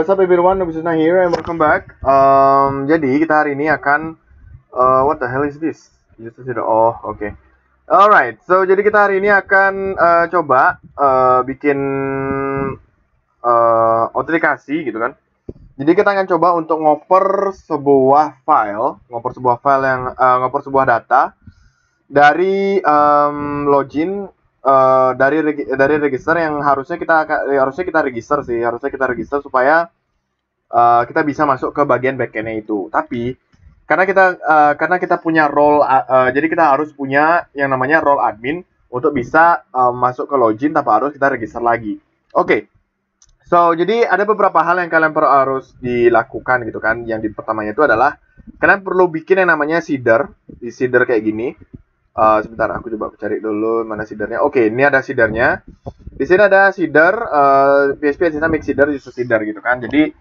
what's up everyone, Nobisuna here and welcome back um, Jadi kita hari ini akan uh, What the hell is this? Just oh oke okay. Alright, so jadi kita hari ini akan uh, coba uh, bikin uh, otrikasi gitu kan Jadi kita akan coba untuk ngoper sebuah file Ngoper sebuah file yang, uh, ngoper sebuah data Dari um, login uh, dari dari register yang harusnya kita eh, harusnya kita register sih harusnya kita register supaya uh, kita bisa masuk ke bagian backendnya itu tapi karena kita uh, karena kita punya role uh, uh, jadi kita harus punya yang namanya role admin untuk bisa uh, masuk ke login tanpa harus kita register lagi oke okay. so jadi ada beberapa hal yang kalian perlu harus dilakukan gitu kan yang di pertamanya itu adalah kalian perlu bikin yang namanya seeder di seeder kayak gini Uh, sebentar aku coba cari dulu mana sidernya. Oke, okay, ini ada sidernya. Di sini ada sidar uh, PHP biasanya mix sidar justru sidar gitu kan. Jadi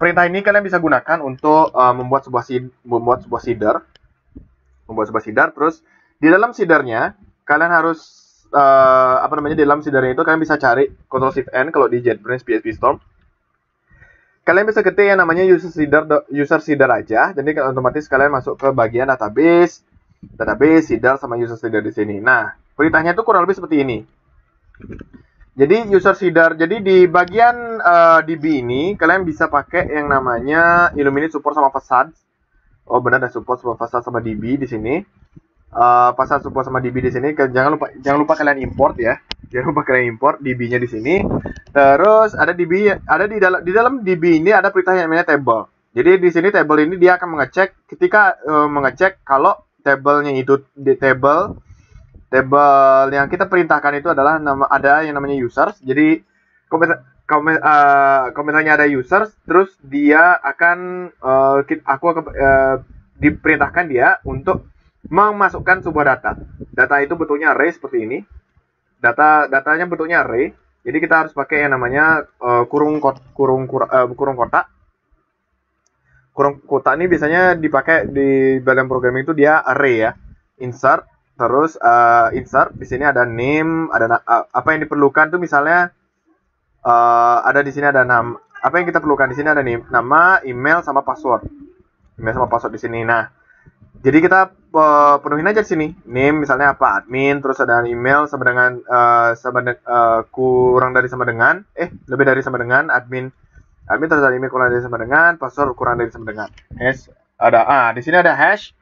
perintah ini kalian bisa gunakan untuk uh, membuat sebuah sid membuat sebuah sidar Membuat sebuah sidar terus di dalam sidernya kalian harus uh, apa namanya di dalam sidernya itu kalian bisa cari control shift n kalau di JetBrains psp Storm. Kalian bisa ketik yang namanya user sidar user seeder aja. Jadi otomatis kalian masuk ke bagian database database, Sidar sama user Sidar di sini. Nah, perintahnya itu kurang lebih seperti ini. Jadi user Sidar. jadi di bagian uh, eh, DB ini kalian bisa pakai yang namanya Illuminate support sama facade. Oh benar ada support sama facade sama DB di sini. Uh, support sama DB di sini. Jangan lupa jangan lupa kalian import ya. Jangan lupa kalian import DB-nya di sini. Terus ada DB ada di dalam di dalam DB ini ada perintah yang namanya table. Jadi di sini table ini dia akan mengecek ketika uh, mengecek kalau tablenya itu di table table yang kita perintahkan itu adalah nama ada yang namanya users. Jadi komentar komen eh, komentarnya ada users, terus dia akan uh, aku akan uh, diperintahkan dia untuk memasukkan sebuah data. Data itu bentuknya array seperti ini. Data datanya bentuknya array. Jadi kita harus pakai yang namanya uh, kurung kot, kurung kur, uh, kurung kotak kurung kotak ini biasanya dipakai di dalam programming itu dia array ya insert terus uh, insert di sini ada name ada uh, apa yang diperlukan tuh misalnya uh, ada di sini ada nama apa yang kita perlukan di sini ada name nama email sama password email sama password di sini nah jadi kita uh, penuhin aja di sini name misalnya apa admin terus ada email sama dengan uh, sama de uh, kurang dari sama dengan eh lebih dari sama dengan admin Admin terhadap kurang dari sama dengan, password kurang dari sama dengan. Hash ada ah di sini ada hash.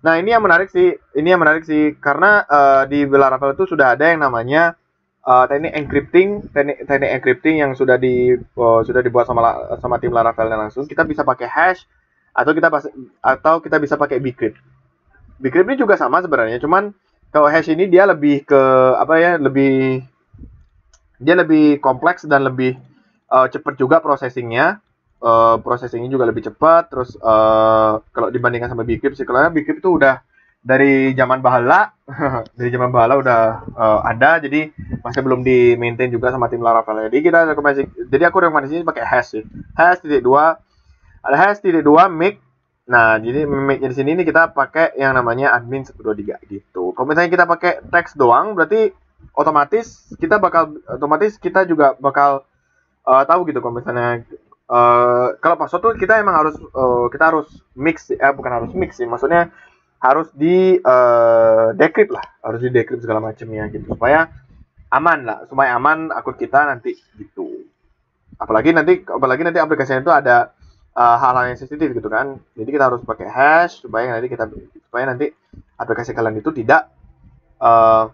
Nah ini yang menarik sih, ini yang menarik sih karena uh, di Laravel itu sudah ada yang namanya uh, teknik encrypting, teknik, teknik encrypting yang sudah di uh, sudah dibuat sama sama tim Laravel langsung. Kita bisa pakai hash atau kita atau kita bisa pakai bcrypt. Bcrypt ini juga sama sebenarnya, cuman kalau hash ini dia lebih ke apa ya lebih dia lebih kompleks dan lebih uh, eh, cepat juga processingnya uh, processingnya juga lebih cepat terus uh, kalau dibandingkan sama Big sih kalau Big itu udah dari zaman Bahala dari zaman Bahala udah uh, ada jadi masih belum di maintain juga sama tim Laravel jadi kita rekomendasi jadi aku ini pakai hash sih hash titik dua ada hash titik dua mic nah jadi Mic di sini ini kita pakai yang namanya admin 123 gitu kalau misalnya kita pakai teks doang berarti otomatis kita bakal otomatis kita juga bakal uh, tahu gitu kalau misalnya uh, kalau password tuh kita emang harus uh, kita harus mix eh bukan harus mix sih maksudnya harus di uh, decrypt lah harus di decrypt segala macam ya gitu supaya aman lah supaya aman akun kita nanti gitu apalagi nanti apalagi nanti aplikasinya itu ada hal hal-hal yang sensitif gitu kan jadi kita harus pakai hash supaya nanti kita supaya nanti aplikasi kalian itu tidak uh,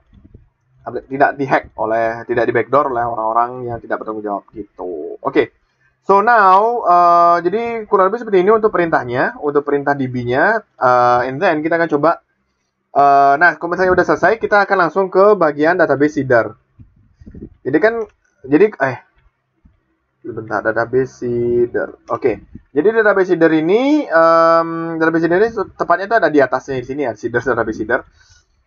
tidak dihack oleh tidak di backdoor oleh orang-orang yang tidak bertanggung jawab gitu. Oke. Okay. So now uh, jadi kurang lebih seperti ini untuk perintahnya, untuk perintah DB-nya uh, eh, and then kita akan coba uh, nah kalau misalnya udah selesai kita akan langsung ke bagian database seeder. Jadi kan jadi eh bentar database seeder. Oke. Okay. Jadi database seeder ini um, database seeder ini tepatnya itu ada di atasnya di sini ya, seeder database seeder.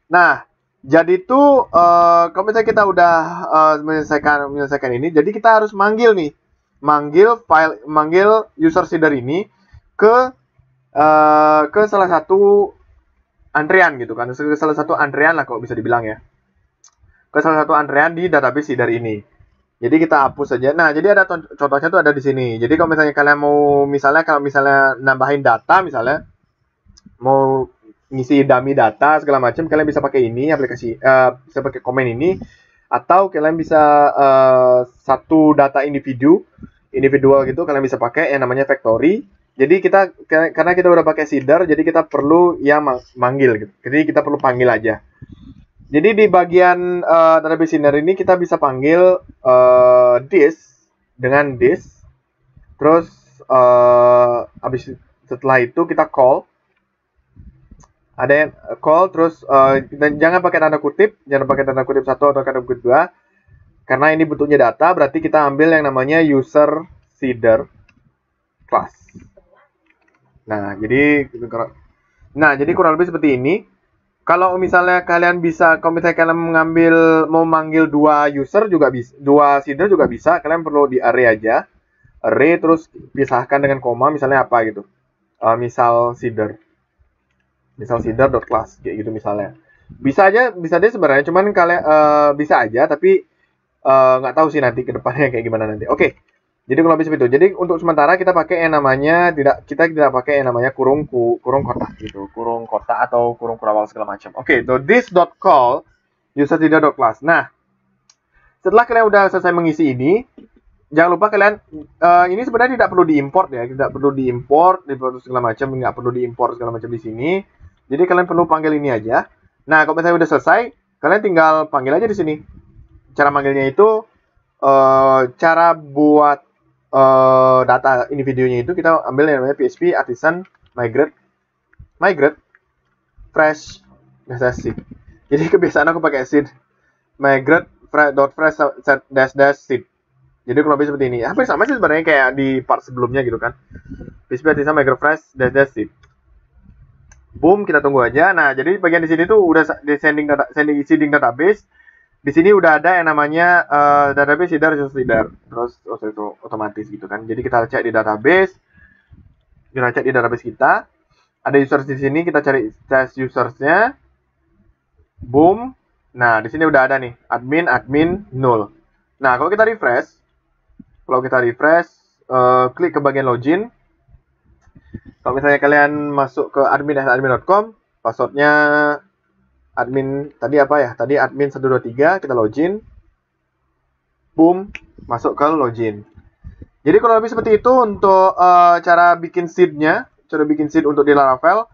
Nah, jadi tuh uh, kalau misalnya kita udah uh, menyelesaikan menyelesaikan ini, jadi kita harus manggil nih, manggil file, manggil user seeder ini ke uh, ke salah satu antrian gitu kan, ke salah satu antrian lah kalau bisa dibilang ya, ke salah satu antrian di database seeder ini. Jadi kita hapus saja. Nah, jadi ada contohnya tuh ada di sini. Jadi kalau misalnya kalian mau misalnya kalau misalnya nambahin data misalnya mau ngisi dummy data segala macam kalian bisa pakai ini aplikasi uh, bisa pakai komen ini atau kalian bisa uh, satu data individu individual gitu kalian bisa pakai yang namanya factory jadi kita karena kita udah pakai seeder jadi kita perlu yang manggil gitu jadi kita perlu panggil aja jadi di bagian uh, database seeder ini kita bisa panggil uh, this dengan this terus uh, habis setelah itu kita call ada yang eh, call terus uh, dan jangan pakai tanda kutip jangan pakai tanda kutip satu atau tanda kutip dua karena ini bentuknya data berarti kita ambil yang namanya user seeder class nah jadi nah jadi kurang lebih seperti ini kalau misalnya kalian bisa kalau misalnya kalian mengambil mau manggil dua user juga bisa dua seeder juga bisa kalian perlu di array aja array terus pisahkan dengan koma misalnya apa gitu uh, misal seeder misal sidar dot class kayak gitu misalnya bisa aja bisa aja sebenarnya cuman kalian uh, bisa aja tapi eh, nggak uh, tahu sih nanti kedepannya kayak gimana nanti oke okay. jadi kalau bisa itu jadi untuk sementara kita pakai yang namanya tidak kita tidak pakai yang namanya kurung ku, kurung kotak gitu kurung kotak atau kurung kurawal segala macam oke okay, so this dot call user tidak dot class nah setelah kalian udah selesai mengisi ini jangan lupa kalian uh, ini sebenarnya tidak perlu diimport ya tidak perlu diimport diimport segala macam nggak perlu diimport segala macam di sini jadi kalian perlu panggil ini aja. Nah, kalau misalnya udah selesai, kalian tinggal panggil aja di sini. Cara manggilnya itu uh, cara buat uh, data individunya itu kita ambil yang namanya PHP artisan migrate migrate fresh biasa seed. Jadi kebiasaan aku pakai seed migrate dot fresh set dash dash seed. Jadi kurang lebih seperti ini. Hampir sama sih sebenarnya kayak di part sebelumnya gitu kan. PHP artisan migrate fresh dash dash seed boom kita tunggu aja nah jadi bagian di sini tuh udah di sending data, sending seeding database di sini udah ada yang namanya uh, database seeder versus leader terus itu otomatis gitu kan jadi kita cek di database kita cek di database kita ada users di sini kita cari test usersnya boom nah di sini udah ada nih admin admin nol. nah kalau kita refresh kalau kita refresh uh, klik ke bagian login kalau misalnya kalian masuk ke admin.admin.com, passwordnya admin tadi apa ya? Tadi admin 123, kita login. Boom, masuk ke login. Jadi kalau lebih seperti itu untuk uh, cara bikin seednya, cara bikin seed untuk di Laravel.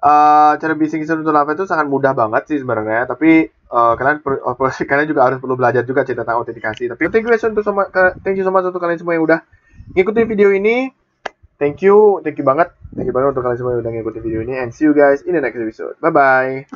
Uh, cara bikin seed untuk Laravel itu sangat mudah banget sih sebenarnya, tapi uh, kalian oh, kalian juga harus perlu belajar juga cerita tentang autentikasi. Tapi thank you so much, thank you so much untuk kalian semua yang udah ngikutin video ini thank you thank you banget thank you banget untuk kalian semua yang udah ngikutin video ini and see you guys in the next episode bye bye